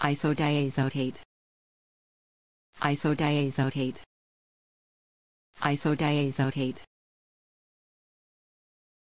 isodiazotate isodiazotate isodiazotate